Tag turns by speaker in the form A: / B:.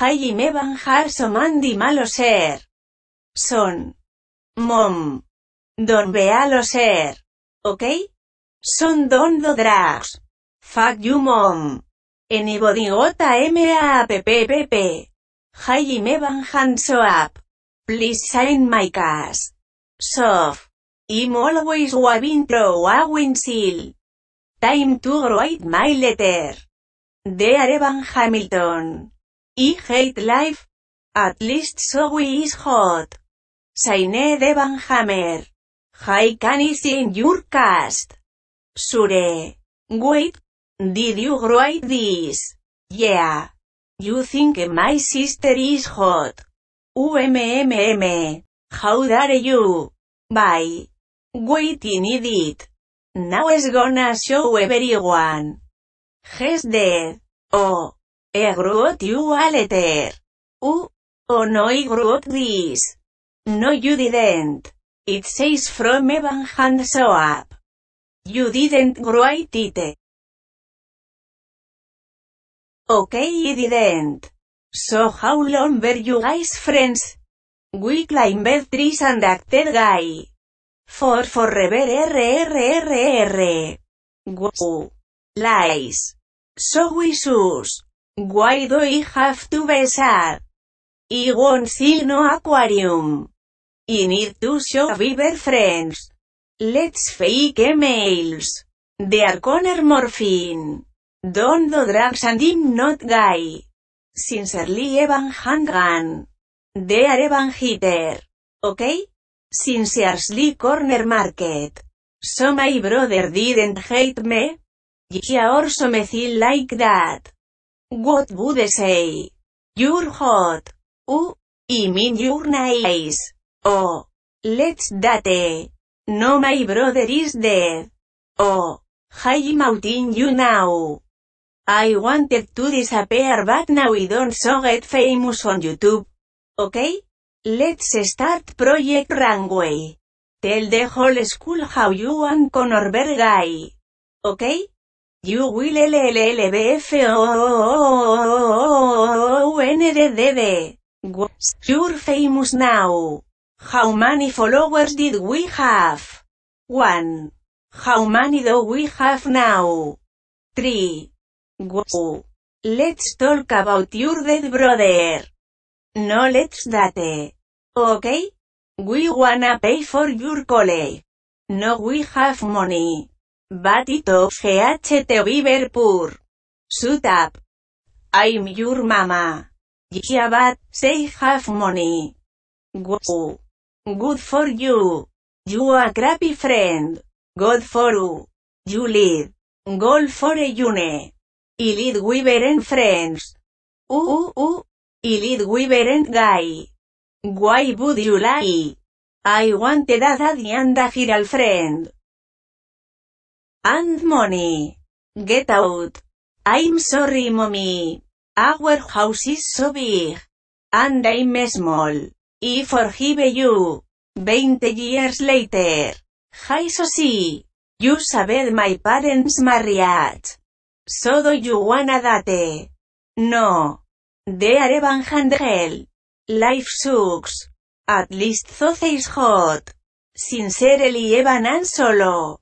A: me so mandi malo ser. Son. Mom. Don ser. ¿Ok? Son Don drags. Fuck you mom. Anybody got a me van so up. Please sign my cast. Sof. I'm always waving to a seal. Time to write my letter. De Arevan Hamilton. I hate life. At least so we is hot. Sainé de Van Hammer. Hi can is in your cast. Sure. Wait. Did you write this? Yeah. You think my sister is hot. UMMM. How dare you? Bye. Wait need it. Now is gonna show everyone. He's dead. Oh. I wrote you a letter. Oh, oh no I wrote this. No you didn't. It says from Evan Hand up. You didn't write it. Okay you didn't. So how long were you guys friends? We climbed trees and acted guy. For forever rrrr. Wow. Lies. So we sus. Why do I have to besar? sad? I won't see no aquarium. I need to show Beaver friends. Let's fake emails. They are corner morphine. Don't do drugs and I'm not guy. Sincerely Evan Hangan. They are Evan Hitter. Okay? Sincerely corner market. So my brother didn't hate me. He some me like that. What would say? You're hot. U, I mean your nice. Oh, let's date. No my brother is dead. Oh, hi, mountain you now. I wanted to disappear but now we don't so get famous on YouTube. Okay? Let's start Project Runway. Tell the whole school how you and Connor guy. Okay? You will LLLBFONRDD. B F O N D D D. You're famous now? How many followers did we have? 1. How many do we have now? 3. Let's talk about your dead brother. No let's date. Okay? We wanna pay for your college. No we have money. Batito GHT Beaver Pur. up. I'm your mama. but, say half money. Woohoo. Good for you. You a crappy friend. Good for you. You lead. Goal for a yune. I lead Weaver and friends. Uh, uh, uh. lead Weaver and guy. Why would you lie? I wanted a daddy and a giral friend and money. Get out. I'm sorry mommy. Our house is so big. And I'm small. I forgive you. 20 years later. Hi Sosie. You saved my parents' marriage. So do you wanna date? No. They are handel. Life sucks. At least those is hot. Sincerely Evan and Solo.